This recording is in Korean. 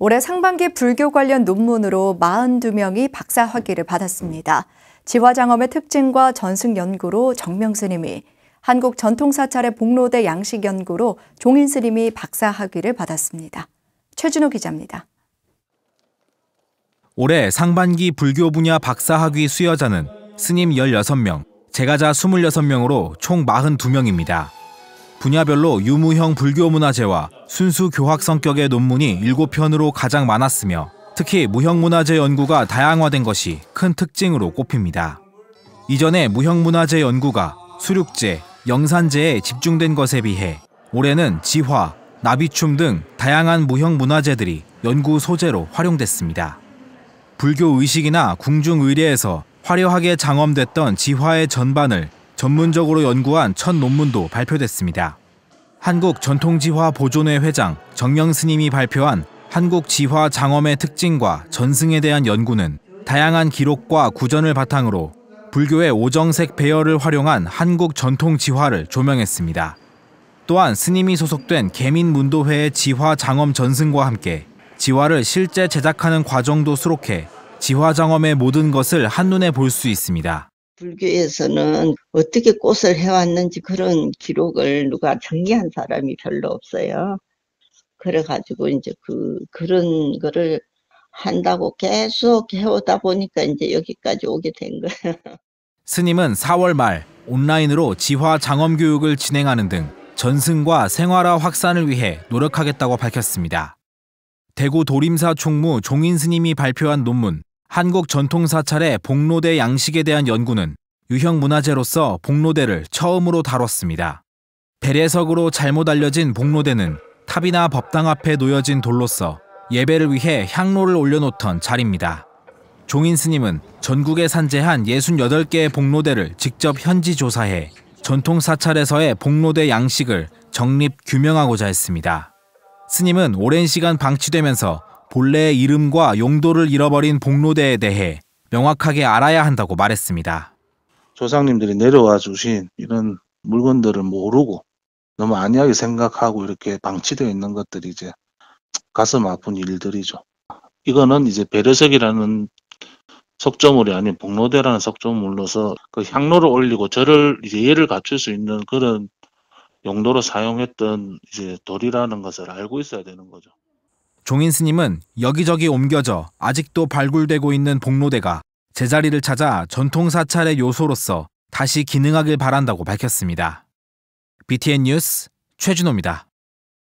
올해 상반기 불교 관련 논문으로 42명이 박사 학위를 받았습니다. 지화장엄의 특징과 전승 연구로 정명 스님이, 한국 전통사찰의 복로대 양식 연구로 종인 스님이 박사 학위를 받았습니다. 최준호 기자입니다. 올해 상반기 불교 분야 박사 학위 수여자는 스님 16명, 제가자 26명으로 총 42명입니다. 분야별로 유무형 불교 문화재와 순수 교학 성격의 논문이 7편으로 가장 많았으며 특히 무형 문화재 연구가 다양화된 것이 큰 특징으로 꼽힙니다. 이전에 무형 문화재 연구가 수륙제, 영산제에 집중된 것에 비해 올해는 지화, 나비춤 등 다양한 무형 문화재들이 연구 소재로 활용됐습니다. 불교 의식이나 궁중 의례에서 화려하게 장엄됐던 지화의 전반을 전문적으로 연구한 첫 논문도 발표됐습니다. 한국 전통지화 보존회 회장 정영 스님이 발표한 한국 지화 장엄의 특징과 전승에 대한 연구는 다양한 기록과 구전을 바탕으로 불교의 오정색 배열을 활용한 한국 전통 지화를 조명했습니다. 또한 스님이 소속된 개민문도회의 지화 장엄 전승과 함께 지화를 실제 제작하는 과정도 수록해 지화 장엄의 모든 것을 한눈에 볼 수 있습니다. 불교에서는 어떻게 꽃을 해왔는지 그런 기록을 누가 정리한 사람이 별로 없어요. 그래가지고 이제 그, 그런 거를 한다고 계속 해오다 보니까 이제 여기까지 오게 된 거예요. 스님은 4월 말 온라인으로 지화 장엄 교육을 진행하는 등 전승과 생활화 확산을 위해 노력하겠다고 밝혔습니다. 대구 도림사 총무 종인 스님이 발표한 논문 한국 전통 사찰의 복로대 양식에 대한 연구는 유형 문화재로서 복로대를 처음으로 다뤘습니다. 배례석으로 잘못 알려진 복로대는 탑이나 법당 앞에 놓여진 돌로서 예배를 위해 향로를 올려놓던 자리입니다. 종인 스님은 전국에 산재한 68개의 복로대를 직접 현지 조사해 전통 사찰에서의 복로대 양식을 정립 규명하고자 했습니다. 스님은 오랜 시간 방치되면서 본래의 이름과 용도를 잃어버린 복로대에 대해 명확하게 알아야 한다고 말했습니다. 조상님들이 내려와 주신 이런 물건들을 모르고 너무 안이하게 생각하고 이렇게 방치되어 있는 것들이 이제 가슴 아픈 일들이죠. 이거는 이제 배려석이라는 석조물이 아닌 복로대라는 석조물로서 그 향로를 올리고 저를 이제 예를 갖출 수 있는 그런 용도로 사용했던 이제 돌이라는 것을 알고 있어야 되는 거죠. 종인 스님은 여기저기 옮겨져 아직도 발굴되고 있는 복로대가 제자리를 찾아 전통 사찰의 요소로서 다시 기능하길 바란다고 밝혔습니다. BTN 뉴스 최준호입니다.